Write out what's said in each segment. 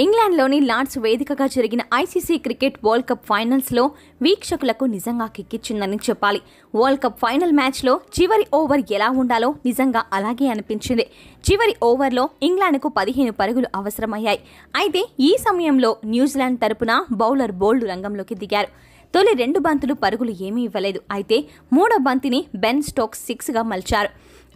ఇంగ్లాండ్లోని లార్డ్స్ వేదికగా జరిగిన ఐసీసీ క్రికెట్ వరల్డ్ కప్ ఫైనల్స్లో వీక్షకులకు నిజంగా కిక్కిచ్చిందని చెప్పాలి వరల్డ్ కప్ ఫైనల్ మ్యాచ్లో చివరి ఓవర్ ఎలా ఉండాలో నిజంగా అలాగే అనిపించింది చివరి ఓవర్లో ఇంగ్లాండ్కు పదిహేను పరుగులు అవసరమయ్యాయి అయితే ఈ సమయంలో న్యూజిలాండ్ తరపున బౌలర్ బోల్డ్ రంగంలోకి దిగారు తొలి రెండు బంతులు పరుగులు ఏమీ ఇవ్వలేదు అయితే మూడో బంతిని బెన్ స్టోక్స్ సిక్స్గా మలిచారు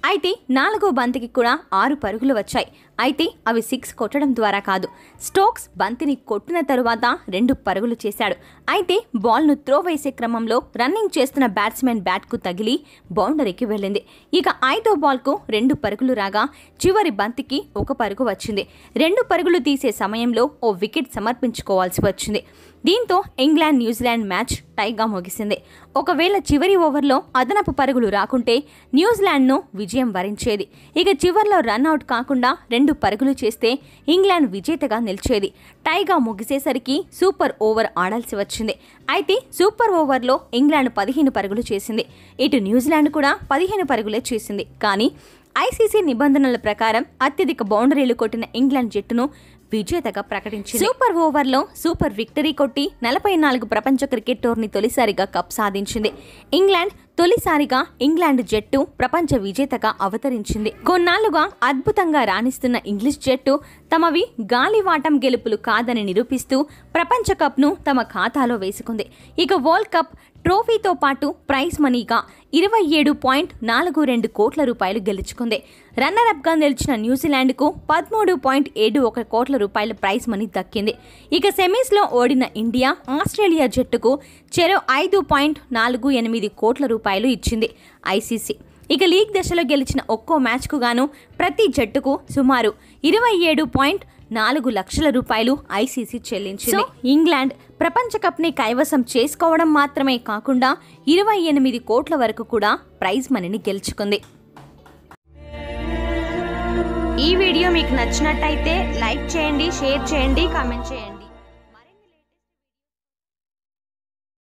అయితే నాలుగో బంతికి కూడా ఆరు పరుగులు వచ్చాయి అయితే అవి సిక్స్ కొట్టడం ద్వారా కాదు స్టోక్స్ బంతిని కొట్టిన తరువాత రెండు పరుగులు చేశాడు అయితే బాల్ను త్రో వేసే క్రమంలో రన్నింగ్ చేస్తున్న బ్యాట్స్మెన్ బ్యాట్కు తగిలి బౌండరీకి వెళ్ళింది ఇక ఐదో బాల్కు రెండు పరుగులు రాగా చివరి బంతికి ఒక పరుగు వచ్చింది రెండు పరుగులు తీసే సమయంలో ఓ వికెట్ సమర్పించుకోవాల్సి వచ్చింది దీంతో ఇంగ్లాండ్ న్యూజిలాండ్ మ్యాచ్ టైగా ముగిసింది ఒకవేళ చివరి ఓవర్లో అదనపు పరుగులు రాకుంటే న్యూజిలాండ్ను విజయం విజయం వరించేది ఇక చివర్లో రన్అట్ కాకుండా రెండు పరుగులు చేస్తే ఇంగ్లాండ్ విజేతగా నిలిచేది టైగా ముగిసేసరికి సూపర్ ఓవర్ ఆడాల్సి వచ్చింది అయితే సూపర్ ఓవర్లో ఇంగ్లాండ్ పదిహేను పరుగులు చేసింది ఇటు న్యూజిలాండ్ కూడా పదిహేను పరుగులే చేసింది కానీ ఐసీసీ నిబంధనల ప్రకారం అత్యధిక బౌండరీలు కొట్టిన ఇంగ్లాండ్ జట్టును విజేతగా ప్రకటించింది సూపర్ ఓవర్లో సూపర్ విక్టరీ కొట్టి నలభై నాలుగు ప్రపంచ క్రికెట్ టోర్ని తొలిసారిగా కప్ సాధించింది ఇంగ్లాండ్ తొలిసారిగా ఇంగ్లాండ్ జట్టు ప్రపంచ విజేతగా అవతరించింది కొన్నాళ్లుగా అద్భుతంగా రాణిస్తున్న ఇంగ్లీష్ జట్టు తమవి గాలివాటం గెలుపులు కాదని నిరూపిస్తూ ప్రపంచ కప్ను తమ ఖాతాలో వేసుకుంది ఇక వరల్డ్ కప్ ట్రోఫీతో పాటు ప్రైజ్ మనీగా ఇరవై ఏడు పాయింట్ నాలుగు రెండు కోట్ల రూపాయలు గెలుచుకుంది రన్నరప్గా నిలిచిన న్యూజిలాండ్కు పదమూడు పాయింట్ ఏడు ఒక కోట్ల రూపాయల ప్రైజ్ మనీ దక్కింది ఇక సెమీస్లో ఓడిన ఇండియా ఆస్ట్రేలియా జట్టుకు చెరో ఐదు పాయింట్ నాలుగు ఎనిమిది కోట్ల రూపాయలు ఇచ్చింది ఐసీసీ ఇక లీగ్ దశలో గెలిచిన ఒక్కో మ్యాచ్కు గాను ప్రతి జట్టుకు సుమారు ఇరవై ఏడు పాయింట్ నాలుగు లక్షల రూపాయలు ఐసీసీ చెల్లించింది ఇంగ్లాండ్ ప్రపంచ కప్ని కైవసం చేసుకోవడం మాత్రమే కాకుండా ఇరవై ఎనిమిది కోట్ల వరకు కూడా ప్రైజ్ మనీని గెలుచుకుంది ఈ వీడియో మీకు నచ్చినట్టయితే లైక్ చేయండి షేర్ చేయండి కామెంట్ చేయండి